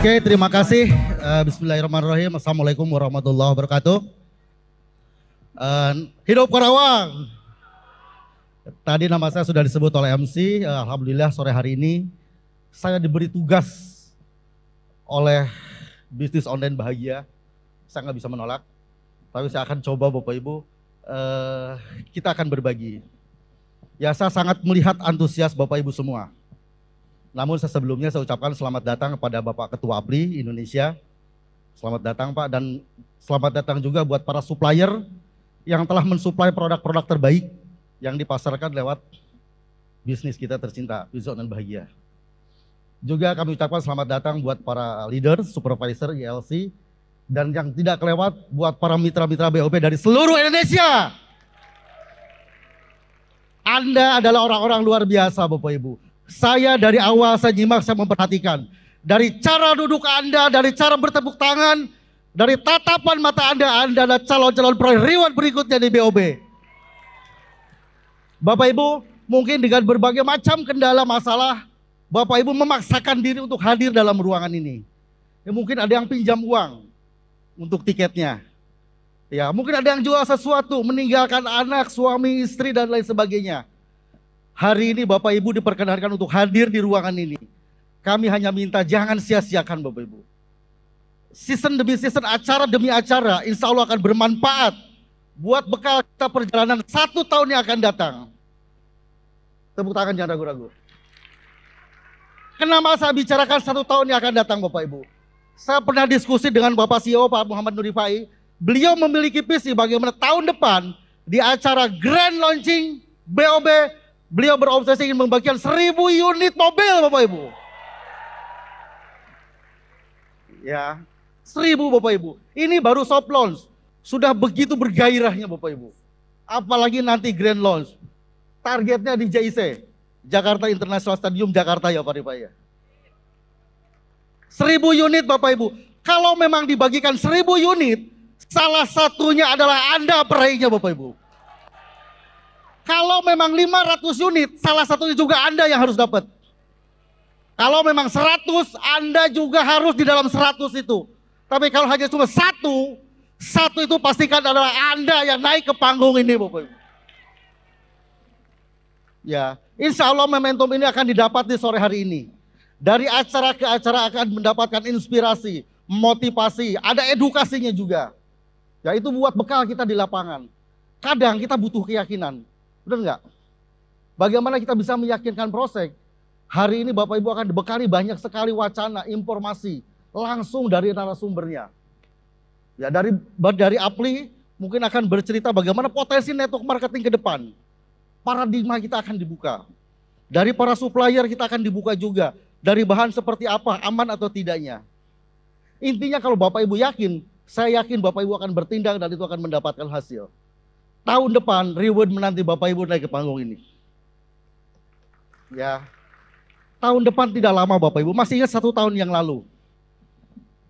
Oke, terima kasih. Uh, Bismillahirrahmanirrahim. Assalamualaikum warahmatullahi wabarakatuh. Uh, hidup Karawang. Tadi nama saya sudah disebut oleh MC. Uh, eh, Alhamdulillah sore hari ini saya diberi tugas oleh bisnis online bahagia. Saya nggak bisa menolak, tapi saya akan coba Bapak Ibu. Uh, kita akan berbagi. Ya, saya sangat melihat antusias Bapak Ibu semua namun sebelumnya saya ucapkan selamat datang kepada Bapak Ketua ABRI Indonesia. Selamat datang Pak dan selamat datang juga buat para supplier yang telah mensuplai produk-produk terbaik yang dipasarkan lewat bisnis kita tercinta, Wizon dan Bahagia. Juga kami ucapkan selamat datang buat para leader, supervisor, ILC, e dan yang tidak kelewat buat para mitra-mitra BOP dari seluruh Indonesia. Anda adalah orang-orang luar biasa Bapak Ibu saya dari awal saya nyimak, saya memperhatikan. Dari cara duduk Anda, dari cara bertepuk tangan, dari tatapan mata Anda, Anda adalah calon-calon proyek berikutnya di BOB. Bapak Ibu, mungkin dengan berbagai macam kendala masalah, Bapak Ibu memaksakan diri untuk hadir dalam ruangan ini. Ya, mungkin ada yang pinjam uang untuk tiketnya. Ya, mungkin ada yang jual sesuatu, meninggalkan anak, suami, istri, dan lain sebagainya. Hari ini Bapak Ibu diperkenankan untuk hadir di ruangan ini. Kami hanya minta jangan sia-siakan Bapak Ibu. Season demi season, acara demi acara, insya Allah akan bermanfaat buat bekal kita perjalanan satu tahun yang akan datang. Tepuk tangan jangan ragu-ragu. Kenapa saya bicarakan satu tahun yang akan datang Bapak Ibu? Saya pernah diskusi dengan Bapak CEO Pak Muhammad Nurifai. Beliau memiliki visi bagaimana tahun depan di acara grand launching BOB Beliau berobsesi ingin membagikan seribu unit mobil Bapak Ibu. Ya, seribu Bapak Ibu. Ini baru soft launch. Sudah begitu bergairahnya Bapak Ibu. Apalagi nanti grand launch. Targetnya di JIC. Jakarta International Stadium Jakarta ya Pak Ripa ya. Seribu unit Bapak Ibu. Kalau memang dibagikan seribu unit, salah satunya adalah Anda peraihnya Bapak Ibu. Kalau memang 500 unit, salah satunya juga Anda yang harus dapat. Kalau memang 100, Anda juga harus di dalam 100 itu. Tapi kalau hanya cuma satu, satu itu pastikan adalah Anda yang naik ke panggung ini, Bapak Ibu. Ya, insya Allah momentum ini akan didapat di sore hari ini. Dari acara ke acara akan mendapatkan inspirasi, motivasi, ada edukasinya juga. Ya, itu buat bekal kita di lapangan. Kadang kita butuh keyakinan. Benar nggak? Bagaimana kita bisa meyakinkan Prosek? Hari ini Bapak Ibu akan dibekali banyak sekali wacana, informasi langsung dari narasumbernya. Ya dari dari Apli mungkin akan bercerita bagaimana potensi network marketing ke depan. Paradigma kita akan dibuka. Dari para supplier kita akan dibuka juga. Dari bahan seperti apa, aman atau tidaknya. Intinya kalau Bapak Ibu yakin, saya yakin Bapak Ibu akan bertindak dan itu akan mendapatkan hasil tahun depan reward menanti Bapak Ibu naik ke panggung ini. Ya, tahun depan tidak lama Bapak Ibu, masih ingat satu tahun yang lalu.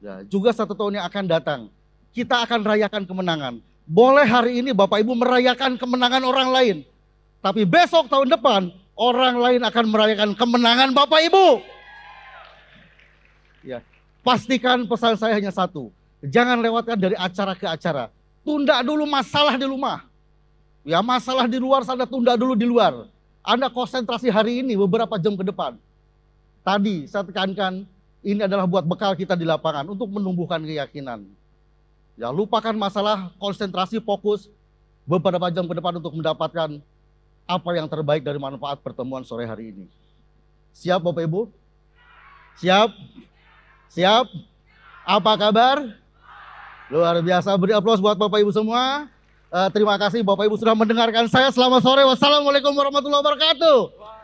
Ya, juga satu tahun yang akan datang. Kita akan rayakan kemenangan. Boleh hari ini Bapak Ibu merayakan kemenangan orang lain. Tapi besok tahun depan orang lain akan merayakan kemenangan Bapak Ibu. Ya, pastikan pesan saya hanya satu. Jangan lewatkan dari acara ke acara. Tunda dulu masalah di rumah. Ya masalah di luar sana tunda dulu di luar. Anda konsentrasi hari ini beberapa jam ke depan. Tadi saya tekankan ini adalah buat bekal kita di lapangan untuk menumbuhkan keyakinan. Ya lupakan masalah konsentrasi fokus beberapa jam ke depan untuk mendapatkan apa yang terbaik dari manfaat pertemuan sore hari ini. Siap Bapak Ibu? Siap? Siap? Apa kabar? Luar biasa, beri aplaus buat Bapak Ibu semua. Eh, terima kasih Bapak Ibu sudah mendengarkan saya. Selamat sore. Wassalamualaikum warahmatullahi wabarakatuh.